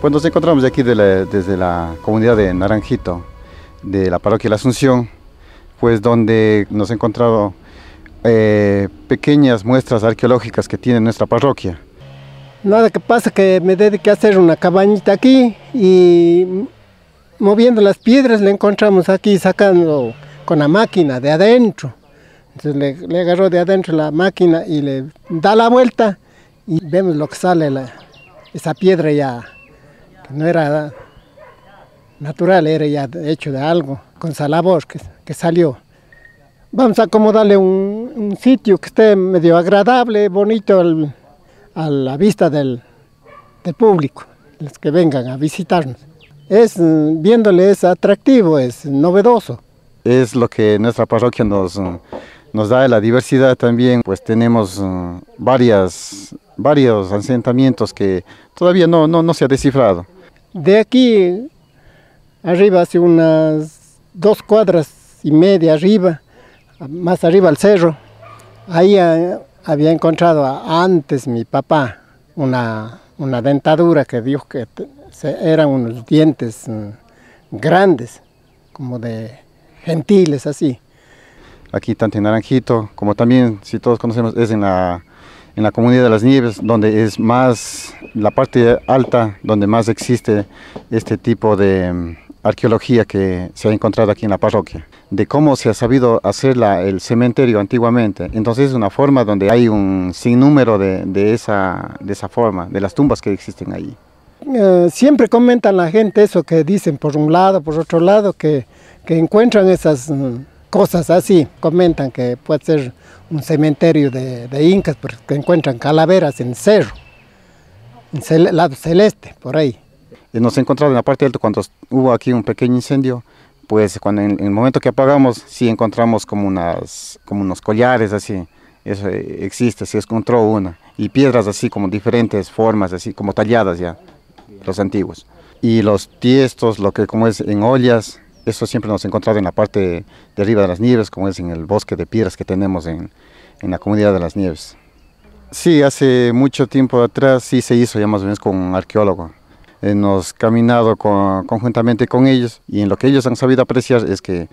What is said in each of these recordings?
Pues nos encontramos de aquí desde la comunidad de Naranjito, de la parroquia de la Asunción, pues donde nos encontrado eh, pequeñas muestras arqueológicas que tiene nuestra parroquia. Nada que pasa que me dediqué a hacer una cabañita aquí y moviendo las piedras le encontramos aquí sacando con la máquina de adentro. Entonces le, agarró de adentro la máquina y le da la vuelta y vemos lo que sale esa piedra ya no era natural, era ya hecho de algo, con salabor que, salió. Vamos a acomodarle un, sitio que esté medio agradable, bonito a la vista del, público, los que vengan a visitarnos. Es, viéndole, es atractivo, es novedoso. Es lo que nuestra parroquia nos, nos da la diversidad también, pues tenemos uh, varios asentamientos que todavía no, no se ha descifrado. De aquí arriba, hace unas dos cuadras y media arriba, más arriba al cerro, ahí eh, había encontrado antes mi papá una, dentadura que dijo que eran unos dientes mm, grandes, como de gentiles así. Aquí tanto en Naranjito, como también, si todos conocemos, es en la en la comunidad de las nieves, donde es más la parte alta, donde más existe este tipo de mm, arqueología que se ha encontrado aquí en la parroquia, de cómo se ha sabido hacer el cementerio antiguamente. Entonces es una forma donde hay un sinnúmero de, de, esa, de esa forma, de las tumbas que existen ahí. Eh, siempre comentan la gente eso que dicen por un lado, por otro lado, que, que encuentran esas mm, cosas así. Comentan que puede ser un cementerio de, incas, porque pues, encuentran calaveras en cerro, en el lado celeste, por ahí. Y nos encontramos en la parte alta cuando hubo aquí un pequeño incendio, pues cuando en, el momento que apagamos, sí encontramos como, unas, como unos collares así, eso eh, existe, se encontró una, y piedras así como diferentes formas, así como talladas ya, los antiguos. Y los tiestos, lo que como es en ollas, eso siempre nos ha encontrado en la parte de arriba de las nieves, como es en el bosque de piedras que tenemos en, en la comunidad de las nieves. Sí, hace mucho tiempo atrás sí se hizo ya más o menos con un arqueólogo. Hemos eh, caminado conjuntamente con ellos y en lo que ellos han sabido apreciar es que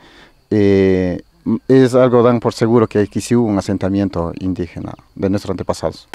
eh, es algo dan por seguro que sí hubo un asentamiento indígena de nuestros antepasados.